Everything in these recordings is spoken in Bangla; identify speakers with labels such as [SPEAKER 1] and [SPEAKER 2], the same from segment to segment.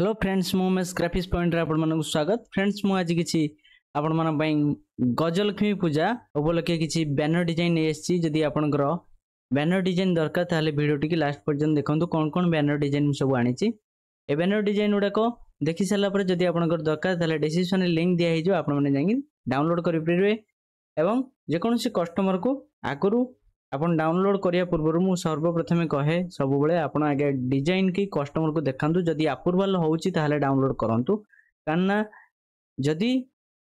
[SPEAKER 1] হ্যালো ଫ୍ରେଣ୍ଡସ୍ ମୁଁ ଉମେଶ ଗ୍ରାଫିକ୍ସ ପଏଣ୍ଟରେ ଆପଣମାନଙ୍କୁ ସ୍ୱାଗତ ଫ୍ରେଣ୍ଡସ୍ ମୁଁ ଆଜି କିଛି ଆପଣମାନଙ୍କ ପାଇଁ ଗଜଲକ୍ଷ୍ମୀ ପୂଜା ଉପଲକ୍ଷେ କିଛି ବ୍ୟାନର ଡିଜାଇନ୍ ନେଇ ଆସିଛି ଯଦି ଆପଣଙ୍କର ବ୍ୟାନର ଡିଜାଇନ୍ ଦରକାର ତାହେଲେ ଭିଡ଼ିଓଟିକି ଲାଷ୍ଟ ପର୍ଯ୍ୟନ୍ତ ଦେଖନ୍ତୁ କ'ଣ କ'ଣ ବ୍ୟାନର ଡିଜାଇନ୍ ସବୁ ଆଣିଛି ଏ ବ୍ୟାନର ଡିଜାଇନ୍ ଗୁଡ଼ାକ ଦେଖି ସାରିଲା ପରେ ଯଦି ଆପଣଙ୍କର ଦରକାର ତାହେଲେ ଡିସ୍କ୍ରିପ୍ସନ୍ରେ ଲିଙ୍କ୍ ଦିଆହେଇଯିବ ଆପଣମାନେ ଯାଇକି ଡାଉନଲୋଡ଼ କରିପାରିବେ ଏବଂ ଯେକୌଣସି କଷ୍ଟମରକୁ ଆଗରୁ ଆପଣ ଡାଉନଲୋଡ୍ କରିବା ପୂର୍ବରୁ ମୁଁ ସର୍ବପ୍ରଥମେ କହେ ସବୁବେଳେ ଆପଣ ଆଗେ ଡିଜାଇନ୍ କି କଷ୍ଟମରକୁ ଦେଖାନ୍ତୁ ଯଦି ଆପ୍ରୁଭାଲ୍ ହେଉଛି ତାହେଲେ ଡାଉନଲୋଡ୍ କରନ୍ତୁ କାହିଁକିନା ଯଦି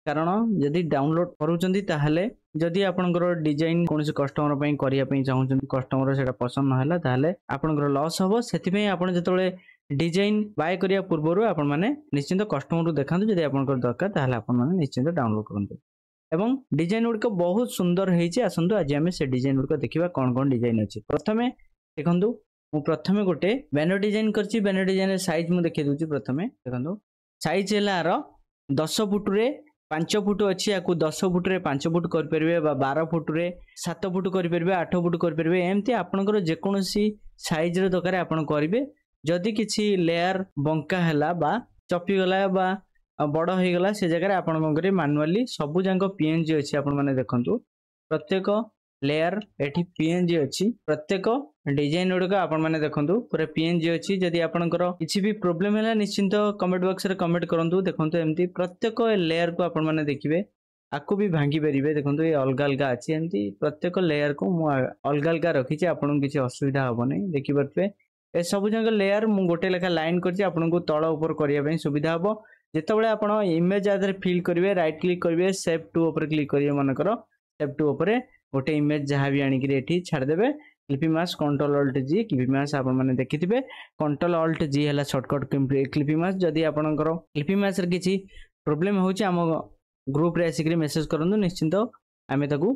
[SPEAKER 1] କାରଣ ଯଦି ଡାଉନଲୋଡ୍ କରୁଛନ୍ତି ତାହେଲେ ଯଦି ଆପଣଙ୍କର ଡିଜାଇନ୍ କୌଣସି କଷ୍ଟମର ପାଇଁ କରିବା ପାଇଁ ଚାହୁଁଛନ୍ତି କଷ୍ଟମର ସେଇଟା ପସନ୍ଦ ନହେଲା ତାହେଲେ ଆପଣଙ୍କର ଲସ୍ ହେବ ସେଥିପାଇଁ ଆପଣ ଯେତେବେଳେ ଡିଜାଇନ୍ ବାଏ କରିବା ପୂର୍ବରୁ ଆପଣମାନେ ନିଶ୍ଚିନ୍ତ କଷ୍ଟମରକୁ ଦେଖାନ୍ତୁ ଯଦି ଆପଣଙ୍କର ଦରକାର ତାହେଲେ ଆପଣମାନେ ନିଶ୍ଚିନ୍ତ ଡାଉନଲୋଡ୍ କରନ୍ତୁ এবং ডিজাইন গুড়িক ବହୁତ ସୁନ୍ଦର ହେଇଛି ଆସନ୍ତୁ ଆଜି ଆମେ ସେ ଡିଜାଇନ ଗୁଡିକ ଦେଖିବା କ'ଣ କ'ଣ ଡିଜାଇନ ଅଛି ପ୍ରଥମେ ଦେଖନ୍ତୁ ମୁଁ ପ୍ରଥମେ ଗୋଟେ ବ୍ୟାନର ଡିଜାଇନ କରିଛି ବ୍ୟାନର ଡିଜାଇନର ସାଇଜ୍ ମୁଁ ଦେଖେଇ ଦେଉଛି ପ୍ରଥମେ ଦେଖନ୍ତୁ ସାଇଜ୍ ହେଲା ଆର ଦଶ ଫୁଟରେ ପାଞ୍ଚ ଫୁଟ ଅଛି ୟାକୁ ଦଶ ଫୁଟରେ ପାଞ୍ଚ ଫୁଟ କରିପାରିବେ ବା ବାର ଫୁଟରେ ସାତ ଫୁଟ କରିପାରିବେ ଆଠ ଫୁଟ କରିପାରିବେ ଏମିତି ଆପଣଙ୍କର ଯେକୌଣସି ସାଇଜ୍ର ଦରକାର ଆପଣ କରିବେ ଯଦି କିଛି ଲେୟାର ବଙ୍କା ହେଲା ବା ଚପିଗଲା ବା ବଡ଼ ହେଇଗଲା ସେ ଜାଗାରେ ଆପଣ କ'ଣ କରିବେ ମାନୁଆଲି ସବୁଯାକ ପି ଏନ୍ ଜି ଅଛି ଆପଣମାନେ ଦେଖନ୍ତୁ ପ୍ରତ୍ୟେକ ଲେୟାର ଏଠି ପି ଏନ୍ ଜି ଅଛି ପ୍ରତ୍ୟେକ ଡିଜାଇନ୍ ଗୁଡ଼ିକ ଆପଣମାନେ ଦେଖନ୍ତୁ ପୁରା ପି ଏନ୍ ଜି ଅଛି ଯଦି ଆପଣଙ୍କର କିଛି ବି ପ୍ରୋବ୍ଲେମ୍ ହେଲା ନିଶ୍ଚିନ୍ତ କମେଣ୍ଟ ବକ୍ସରେ କମେଣ୍ଟ କରନ୍ତୁ ଦେଖନ୍ତୁ ଏମିତି ପ୍ରତ୍ୟେକ ଲେୟାରକୁ ଆପଣମାନେ ଦେଖିବେ ଆକୁ ବି ଭାଙ୍ଗି ପାରିବେ ଦେଖନ୍ତୁ ଏ ଅଲଗା ଅଲଗା ଅଛି ଏମିତି ପ୍ରତ୍ୟେକ ଲେୟାରକୁ ମୁଁ ଅଲଗା ଅଲଗା ରଖିଛି ଆପଣଙ୍କୁ କିଛି ଅସୁବିଧା ହେବ ନାହିଁ ଦେଖିପାରୁଥିବେ ଏସବୁ ଯାକ ଲେୟାର ମୁଁ ଗୋଟେ ଲେଖା ଲାଇନ୍ କରିଛି ଆପଣଙ୍କୁ ତଳ ଉପର କରିବା ପାଇଁ ସୁବିଧା ହେବ যেতবে আপনার ইমেজ আধারে ফিল করবে রাইট ক্লিক করবে সেভ টু উপরে ক্লিক করবে মনেকর সেভ টু উপরে গোটে ইমেজ যা বি আনিকি এটি ছাড়িদেবে ক্লিপি মাস কন্ট্রোল অল্ট জি ক্লিপি মাস আপনার দেখিবে কন্ট্রোল অল্ট জি হল সর্টকট ক্লিপি মাস যদি আপনার ক্লিপি মাসের কিছু প্রোবলেম হচ্ছে আম গ্রুপে আসিক মেসেজ করতু নিশ্চিন্ত আমি তাকে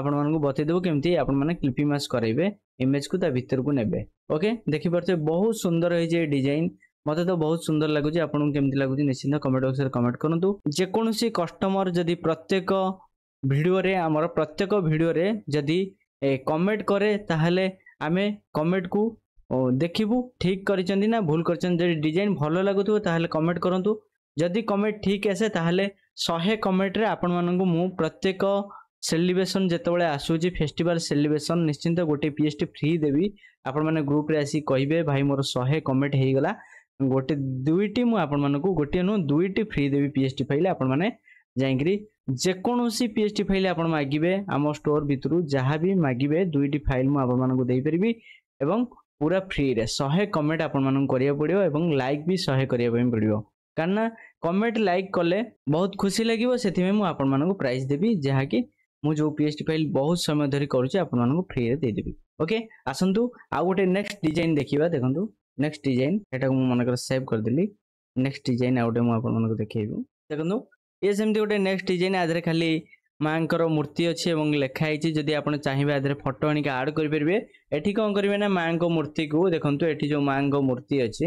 [SPEAKER 1] ଆପଣମାନଙ୍କୁ ବତେଇଦେବୁ କେମିତି ଆପଣମାନେ କ୍ଲିପି ମାସ୍ କରାଇବେ ଇମେଜକୁ ତା ଭିତରକୁ ନେବେ ଓକେ ଦେଖିପାରୁଥିବେ ବହୁତ ସୁନ୍ଦର ହେଇଛି ଏ ଡିଜାଇନ୍ মতো তো বহুত সুন্দর লাগুচি আপনার কেমি লাগুচি নিশ্চিন্ত কমেন্ট বক্সরে কমেন্ট করতু যেকোন কষ্টমর যদি প্রত্যেক ভিডিওরে আমার প্রত্যেক ভিডিওরে যদি কমেন্ট করে তাহলে আমি কমেন্ট কু দেখিবু ঠিক করছেন না ভুল করছেন যদি ডিজাইন ভালো লাগুথিব তাহলে কমেন্ট করতু যদি কমেন্ট ঠিক আসে তাহলে শহে কমেন্টরে আপনার মু প্রত্যেক সেলিব্রেসন যেতবে আসুচি ফেস্টিভাল সেলিব্রেসন নিশ্চিন্ত গোটে পিএসটি ফ্রি দেবি আপনার গ্রুপে আসি কহবে ভাই মোর শহে কমেন্ট হয়ে গলা ଗୋଟେ ଦୁଇଟି ମୁଁ ଆପଣମାନଙ୍କୁ ଗୋଟିଏ ନୁହଁ ଦୁଇଟି ଫ୍ରି ଦେବି ପି ଏଚ୍ ଡି ଫାଇଲ୍ ଆପଣମାନେ ଯାଇକରି ଯେକୌଣସି ପି ଏଚ୍ ଡି ଫାଇଲ୍ ଆପଣ ମାଗିବେ ଆମ ଷ୍ଟୋର୍ ଭିତରୁ ଯାହା ବି ମାଗିବେ ଦୁଇଟି ଫାଇଲ୍ ମୁଁ ଆପଣମାନଙ୍କୁ ଦେଇପାରିବି ଏବଂ ପୁରା ଫ୍ରିରେ ଶହେ କମେଣ୍ଟ ଆପଣମାନଙ୍କୁ କରିବାକୁ ପଡ଼ିବ ଏବଂ ଲାଇକ୍ ବି ଶହେ କରିବା ପାଇଁ ପଡ଼ିବ କାରଣ ନା କମେଣ୍ଟ ଲାଇକ୍ କଲେ ବହୁତ ଖୁସି ଲାଗିବ ସେଥିପାଇଁ ମୁଁ ଆପଣମାନଙ୍କୁ ପ୍ରାଇଜ୍ ଦେବି ଯାହାକି ମୁଁ ଯେଉଁ ପି ଏଚ୍ ଡି ଫାଇଲ୍ ବହୁତ ସମୟ ଧରି କରୁଛି ଆପଣମାନଙ୍କୁ ଫ୍ରିରେ ଦେଇଦେବି ଓକେ ଆସନ୍ତୁ ଆଉ ଗୋଟେ ନେକ୍ସଟ ଡିଜାଇନ୍ ଦେଖିବା ଦେଖନ୍ତୁ ନେକ୍ସଟ ଡିଜାଇନ୍ ଏଟାକୁ ମୁଁ ମନେକର ସେଭ୍ କରିଦେଲି ନେକ୍ସଟ ଡିଜାଇନ୍ ଆଉ ଗୋଟେ ମୁଁ ଆପଣମାନଙ୍କୁ ଦେଖେଇବି ଦେଖନ୍ତୁ ଇଏ ସେମିତି ଗୋଟେ ନେକ୍ସଟ ଡିଜାଇନ୍ ଆଧିରେ ଖାଲି ମାଆଙ୍କର ମୂର୍ତ୍ତି ଅଛି ଏବଂ ଲେଖା ହେଇଛି ଯଦି ଆପଣ ଚାହିଁବେ ଆଧିରେ ଫଟୋ ଆଣିକି ଆଡ଼୍ କରିପାରିବେ ଏଠି କ'ଣ କରିବେ ନା ମାଆଙ୍କ ମୂର୍ତ୍ତିକୁ ଦେଖନ୍ତୁ ଏଠି ଯେଉଁ ମାଆଙ୍କ ମୂର୍ତ୍ତି ଅଛି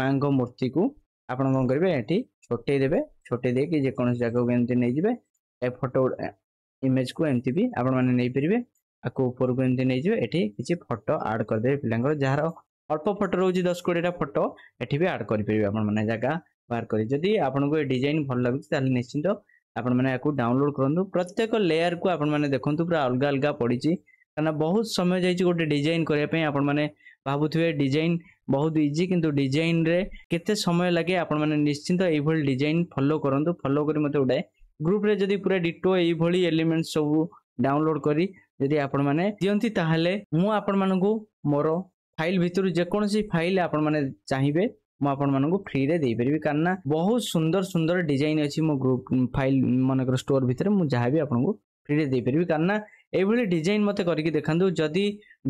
[SPEAKER 1] ମାଆଙ୍କ ମୂର୍ତ୍ତିକୁ ଆପଣ କ'ଣ କରିବେ ଏଠି ଛୋଟେଇ ଦେବେ ଛୋଟେଇ ଦେଇକି ଯେକୌଣସି ଜାଗାକୁ ଏମିତି ନେଇଯିବେ ଏ ଫଟୋ ଇମେଜକୁ ଏମିତି ବି ଆପଣମାନେ ନେଇପାରିବେ ଆକୁ ଉପରକୁ ଏମିତି ନେଇଯିବେ ଏଠି କିଛି ଫଟୋ ଆଡ଼୍ କରିଦେବେ ପିଲାଙ୍କର ଯାହାର অল্প ফটো রয়েছে দশ কোড়িটা ফটো এটি বি আড করে আপনার জায়গা বাহার করে যদি আপনার এই ডিজাইন ভাল লাগুছে তাহলে নিশ্চিন্ত আপনার এখন ডাউনলোড করতু প্রত্যেক লেয়ার কু আপনার দেখুন পুরা অলগা অলগা পড়ছে কারণ বহু সময় যাই গোটে ডিজাইন করা আপনার ভাবুথে ডিজাইন ବହୁତ ଇଜି କିନ୍ତୁ ଡିଜାଇନ୍ରେ କେତେ ସମୟ ଲାଗେ ଆପଣମାନେ ନିଶ୍ଚିନ୍ତ ଏଇଭଳି ଡିଜାଇନ୍ ଫଲୋ କରନ୍ତୁ ଫଲୋ କରି ମୋତେ ଗୋଟେ ଗ୍ରୁପ୍ରେ ଯଦି ପୁରା ଡିଟୋ ଏଇଭଳି ଏଲିମେଣ୍ଟ ସବୁ ଡାଉନଲୋଡ୍ କରି ଯଦି ଆପଣମାନେ ଦିଅନ୍ତି ତାହେଲେ ମୁଁ ଆପଣମାନଙ୍କୁ ମୋର ফাইল ভিতর যেকোনসি ফাইল আপন মানে চাহিবে ମୁଁ ଆପଣମାନଙ୍କୁ ଫ୍ରିରେ ଦେଇପାରିବି କାରଣ ବହୁତ ସୁନ୍ଦର ସୁନ୍ଦର ଡିଜାଇନ୍ ଅଛି ମୋ ଗ୍ରୁପ୍ ଫାଇଲ୍ ମାନଙ୍କର ଷ୍ଟୋର୍ ଭିତରେ ମୁଁ ଯାହା ବି ଆପଣଙ୍କୁ ଫ୍ରିରେ ଦେଇପାରିବି କାରଣ ଏଇଭଳି ଡିଜାଇନ୍ ମୋତେ କରିକି ଦେଖାନ୍ତୁ ଯଦି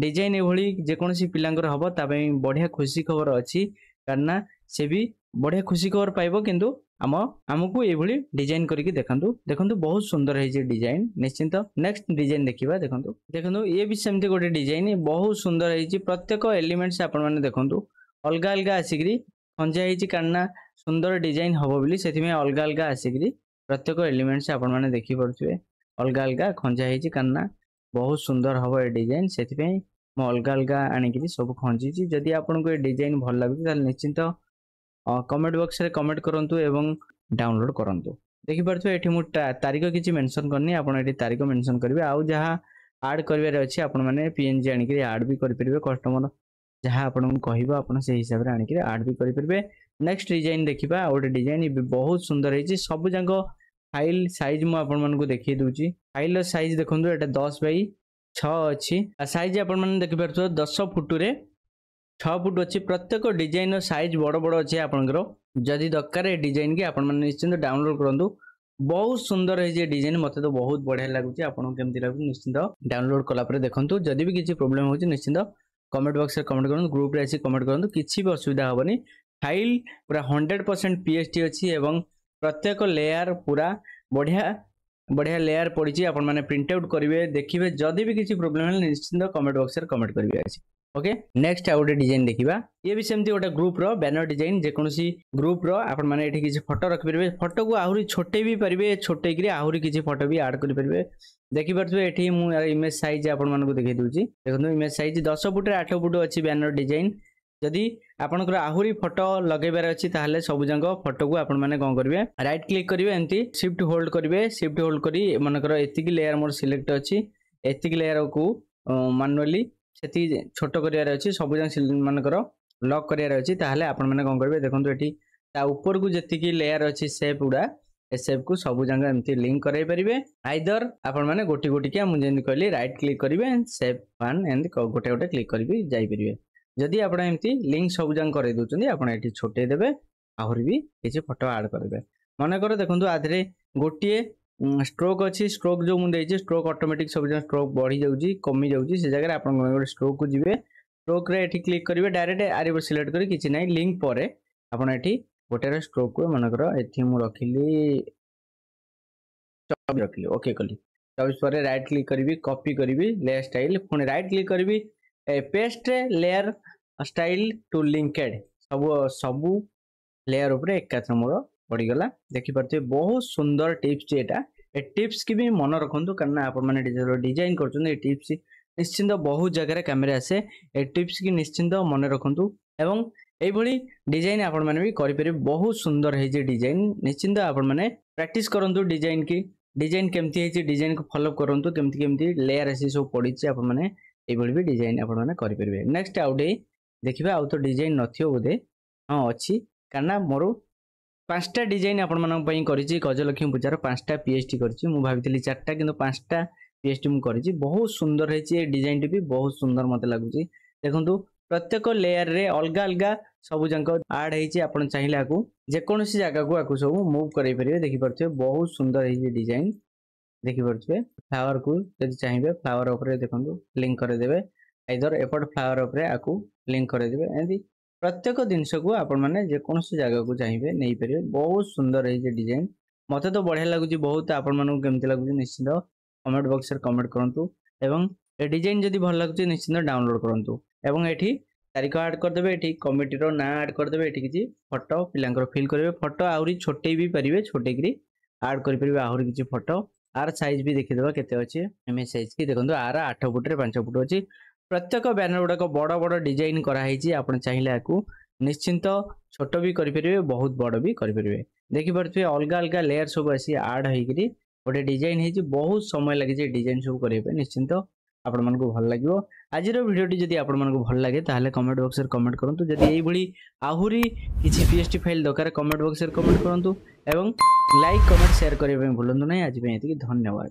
[SPEAKER 1] ଡିଜାଇନ୍ ଏଭଳି ଯେକୌଣସି ପିଲାଙ୍କର ହେବ ତା ପାଇଁ ବଢ଼ିଆ ଖୁସି ଖବର ଅଛି କାରଣ ସେ ବି ବଢ଼ିଆ ଖୁସି ଖବର ପାଇବ କିନ୍ତୁ আম আমাকে এইভাবে ডিজাইন করিকি দেখুন দেখুন বহুত সুন্দর হয়েছে ডিজাইন নিশ্চিন্ত নেক্সট ডিজাইন দেখিবা দেখুন দেখুন ইয়ে বি সেমতি গোটে ডিজাইন বহু সুন্দর হয়েছে প্রত্যেক এলিমেন্টস আপনার দেখুন অলগা অলগা আসিকি খঞ্জা হয়েছে কেননা সুন্দর ডিজাইন হব বলে সেই অলগা অলগা আসিকি প্রত্যেক এলিমেন্টস আপনার দেখিপারে অলগা অলগা খঞ্জা হয়েছে কেননা বহু সুন্দর হব এ ডিজাইন সেই অলগা অলগা আনিকি সব খঞ্জিছি যদি আপনার এ ডিজাইন ভাল লাগুছে তাহলে নিশ্চিন্ত କମେଣ୍ଟ ବକ୍ସରେ କମେଣ୍ଟ କରନ୍ତୁ ଏବଂ ଡାଉନଲୋଡ୍ କରନ୍ତୁ ଦେଖିପାରୁଥିବେ ଏଠି ମୁଁ ତାରିଖ କିଛି ମେନସନ୍ କରିନି ଆପଣ ଏଠି ତାରିଖ ମେନସନ୍ କରିବେ ଆଉ ଯାହା ଆଡ୍ କରିବାର ଅଛି ଆପଣମାନେ ପିଏନ୍ଜି ଆଣିକିରି ଆଡ୍ ବି କରିପାରିବେ କଷ୍ଟମର ଯାହା ଆପଣଙ୍କୁ କହିବ ଆପଣ ସେଇ ହିସାବରେ ଆଣିକିରି ଆଡ୍ ବି କରିପାରିବେ ନେକ୍ସଟ ଡିଜାଇନ୍ ଦେଖିବା ଆଉ ଗୋଟେ ଡିଜାଇନ୍ ଏବେ ବହୁତ ସୁନ୍ଦର ହେଇଛି ସବୁ ଯାକ ଫାଇଲ୍ ସାଇଜ୍ ମୁଁ ଆପଣମାନଙ୍କୁ ଦେଖାଇ ଦେଉଛି ଫାଇଲ୍ର ସାଇଜ୍ ଦେଖନ୍ତୁ ଏଇଟା ଦଶ ବାଇ ଛଅ ଅଛି ସାଇଜ୍ ଆପଣମାନେ ଦେଖିପାରୁଥିବେ ଦଶ ଫୁଟୁରେ छ फुट अच्छी प्रत्येक डिजाइन रईज बड़ बड़ अच्छे आपंकर जदि दरकार डिजाइन की आपचिंत डाउनलोड करूँ बहुत सुंदर है डिजाइन मत तो बहुत बढ़िया लगुच आपमी लगे निश्चिंत डाउनलोड कला देखते जदि भी किसी प्रोब्लेम होश्चिंत कमेंट बक्स में कमेंट करूँ ग्रुप कमेंट करूँ किसी भी असुविधा हेनी फाइल पूरा hundred percent P H T अच्छी प्रत्येक लेयार पूरा बढ़िया बढ़िया लेयार पड़ी आपंट आउट करेंगे देखिए जदि भी किसी प्रोब्लेम है निश्चिंत कमेंट बक्स कमेंट करेंगे ওকে নেক্সট ଆଉ ଗୋଟେ ଡିଜାଇନ୍ ଦେଖିବା ଇଏ ବି ସେମିତି ଗୋଟେ ଗ୍ରୁପ୍ର ବ୍ୟାନର ଡିଜାଇନ୍ ଯେକୌଣସି ଗ୍ରୁପ୍ର ଆପଣମାନେ ଏଠି କିଛି ଫଟୋ ରଖିପାରିବେ ଫଟୋକୁ ଆହୁରି ଛୋଟେଇ ବି ପାରିବେ ଛୋଟେଇକିରି ଆହୁରି କିଛି ଫଟୋ ବି ଆଡ଼୍ କରିପାରିବେ ଦେଖିପାରୁଥିବେ ଏଠି ମୁଁ ଇମେଜ୍ ସାଇଜ୍ ଆପଣମାନଙ୍କୁ ଦେଖେଇ ଦେଉଛି ଦେଖନ୍ତୁ ଇମେଜ୍ ସାଇଜ୍ ଦଶ ଫୁଟରେ ଆଠ ଫୁଟ ଅଛି ବ୍ୟାନର ଡିଜାଇନ୍ ଯଦି ଆପଣଙ୍କର ଆହୁରି ଫଟୋ ଲଗେଇବାର ଅଛି ତାହେଲେ ସବୁଯାକ ଫଟୋକୁ ଆପଣମାନେ କ'ଣ କରିବେ ରାଇଟ୍ କ୍ଲିକ୍ କରିବେ ଏମିତି ସିଫ୍ଟ ହୋଲ୍ଡ କରିବେ ସିଫ୍ଟ ହୋଲ୍ଡ କରି ମନେକର ଏତିକି ଲେୟାର ମୋର ସିଲେକ୍ଟ ଅଛି ଏତିକି ଲେୟାରକୁ ମାନୁଆଲି ସେତିକି ଛୋଟ କରିବାର ଅଛି ସବୁଯାକ ସିଲିଣ୍ଡର ମାନଙ୍କର ଲକ୍ କରିବାର ଅଛି ତାହେଲେ ଆପଣମାନେ କ'ଣ କରିବେ ଦେଖନ୍ତୁ ଏଠି ତା ଉପରକୁ ଯେତିକି ଲେୟାର ଅଛି ସେପ୍ ଗୁଡ଼ା ଏ ସେପ୍କୁ ସବୁଯାକ ଏମିତି ଲିଙ୍କ୍ କରାଇ ପାରିବେ ଆଇଦର ଆପଣମାନେ ଗୋଟି ଗୋଟିକିଆ ମୁଁ ଯେମିତି କହିଲି ରାଇଟ୍ କ୍ଲିକ୍ କରିବେ ସେପ୍ ୱାନ୍ ଏମିତି ଗୋଟେ ଗୋଟେ କ୍ଲିକ୍ କରିବି ଯାଇପାରିବେ ଯଦି ଆପଣ ଏମିତି ଲିଙ୍କ୍ ସବୁଯାକ କରାଇ ଦେଉଛନ୍ତି ଆପଣ ଏଠି ଛୋଟେଇ ଦେବେ ଆହୁରି ବି କିଛି ଫଟୋ ଆଡ଼୍ କରିବେ ମନେକର ଦେଖନ୍ତୁ ଆଧିରେ ଗୋଟିଏ स्ट्रोक अच्छी स्ट्रोक जो मुझे स्ट्रोक अटोमेटिक सब जगह स्ट्रोक बढ़ी जाऊँगी कमी जाऊँगी जगह आप गोटे स्ट्रोक को जी स्ट्रोक ये क्लिक करेंगे डायरेक्ट आर उपर सिलेक्ट कर किसी ना लिंक पर आपठ गोटे स्ट्रोक को मनकर ये रखिली चौबीस रखिली ओके कली चौबीस पर रईट क्लिक करी कपी करी ले स्टाइल पुणी रईट क्लिक करी paste layer style to linked सब सब लेयर उपर एक मोर ବଢ଼ିଗଲା ଦେଖିପାରୁଥିବେ ବହୁତ ସୁନ୍ଦର ଟିପ୍ସ ଏଇଟା ଏ ଟିପ୍ସ କି ବି ମନେ ରଖନ୍ତୁ କାରଣ ଆପଣମାନେ ଯେତେବେଳେ ଡିଜାଇନ୍ କରୁଛନ୍ତି ଏ ଟିପ୍ସ ନିଶ୍ଚିନ୍ତ ବହୁତ ଜାଗାରେ କାମରେ ଆସେ ଏ ଟିପ୍ସ କି ନିଶ୍ଚିନ୍ତ ମନେ ରଖନ୍ତୁ ଏବଂ এইভাবে ডিজাইন আপনার বি করে বহু সুন্দর হয়েছে ডিজাইন নিশ্চিন্ত আপনার প্র্যাকটিস করতু ডিজাইন কি ডিজাইন কেমতি হয়েছে ডিজাইন কু ফলো করতু কেমতি কেমতি লেয়ার আসি সব পড়ছে আপনার এইভাবে বি ডিজাইন আপনার করে নেক্সট আউট দেখবা আউ তো ডিজাইন নথিও বোধে হ্যাঁ অছি কারণ মোর পাঁচটা ডিজাইন আপনার করেছি গজলক্ষ্মী পূজার পাঁচটা পিএচডি করেছি মু ভাবিলি চারটা কিন্তু পাঁচটা পিএচডি মু করেছি বহু সুন্দর হয়েছে এই ডিজাইনটি বি বহু সুন্দর মতো লাগুছি দেখুন প্রত্যেক লেয়ারে অলগা অলগা ସବୁଯାକ ଆଡ୍ ହେଇଛି ଆପଣ ଚାହିଁଲେ ଆକୁ ଯେକୌଣସି ଜାଗାକୁ ଆକୁ ସବୁ ମୁଭ୍ କରେଇପାରିବେ ଦେଖିପାରୁଥିବେ ବହୁତ ସୁନ୍ଦର ହେଇଛି ଡିଜାଇନ୍ ଦେଖିପାରୁଥିବେ ଫ୍ଲାୱାରକୁ ଯଦି ଚାହିଁବେ ଫ୍ଲାୱାର ଉପରେ ଦେଖନ୍ତୁ ଲିଙ୍କ୍ କରିଦେବେ ଆଇଦର ଏପଟ ଫ୍ଲାୱାର ଉପରେ ଆକୁ ଲିଙ୍କ୍ କରିଦେବେ ଏମିତି ପ୍ରତ୍ୟେକ ଜିନିଷକୁ ଆପଣମାନେ ଯେକୌଣସି ଜାଗାକୁ ଚାହିଁବେ ନେଇପାରିବେ ବହୁତ ସୁନ୍ଦର ହେଇଛି ଡିଜାଇନ୍ ମୋତେ ତ ବଢ଼ିଆ ଲାଗୁଛି ବହୁତ ଆପଣମାନଙ୍କୁ କେମିତି ଲାଗୁଛି ନିଶ୍ଚିନ୍ତ କମେଣ୍ଟ ବକ୍ସରେ କମେଣ୍ଟ କରନ୍ତୁ ଏବଂ ଏ ଡିଜାଇନ୍ ଯଦି ଭଲ ଲାଗୁଛି ନିଶ୍ଚିନ୍ତ ଡାଉନଲୋଡ଼ କରନ୍ତୁ ଏବଂ ଏଠି ତାରିଖ ଆଡ଼୍ କରିଦେବେ ଏଠି କମିଟିର ନାଁ ଆଡ଼୍ କରିଦେବେ ଏଠି କିଛି ଫଟୋ ପିଲାଙ୍କର ଫିଲ୍ କରିବେ ଫଟୋ ଆହୁରି ଛୋଟେଇ ବି ପାରିବେ ଛୋଟେଇକିରି ଆଡ଼୍ କରିପାରିବେ ଆହୁରି କିଛି ଫଟୋ ଆର ସାଇଜ୍ ବି ଦେଖିଦେବା କେତେ ଅଛି ଏମ୍ ଏସ୍ ସାଇଜ୍ କି ଦେଖନ୍ତୁ ଆର ଆଠ ଫୁଟରେ ପାଞ୍ଚ ଫୁଟ ଅଛି ପ୍ରତ୍ୟେକ ବ୍ୟାନର ଗୁଡ଼ାକ ବଡ଼ ବଡ଼ ଡିଜାଇନ୍ କରାହେଇଛି ଆପଣ ଚାହିଁଲେ ଆକୁ ନିଶ୍ଚିନ୍ତ ଛୋଟ ବି କରିପାରିବେ ବହୁତ ବଡ଼ ବି କରିପାରିବେ ଦେଖିପାରୁଥିବେ ଅଲଗା ଅଲଗା ଲେୟାର ସବୁ ଆସି ଆଡ୍ ହେଇକିରି ଗୋଟେ ଡିଜାଇନ୍ ହେଇଛି ବହୁତ ସମୟ ଲାଗିଛି ଡିଜାଇନ୍ ସବୁ କରିବା ପାଇଁ ନିଶ୍ଚିନ୍ତ ଆପଣମାନଙ୍କୁ ଭଲ ଲାଗିବ ଆଜିର ଭିଡ଼ିଓଟି ଯଦି ଆପଣମାନଙ୍କୁ ଭଲ ଲାଗେ ତାହେଲେ କମେଣ୍ଟ ବକ୍ସରେ କମେଣ୍ଟ କରନ୍ତୁ ଯଦି ଏଇଭଳି ଆହୁରି କିଛି ପି ଏଚ୍ ଟି ଫାଇଲ୍ ଦରକାର କମେଣ୍ଟ ବକ୍ସରେ କମେଣ୍ଟ କରନ୍ତୁ ଏବଂ ଲାଇକ୍ କମେଣ୍ଟ ସେୟାର କରିବା ପାଇଁ ଭୁଲନ୍ତୁ ନାହିଁ ଆଜି ପାଇଁ ଏତିକି ଧନ୍ୟବାଦ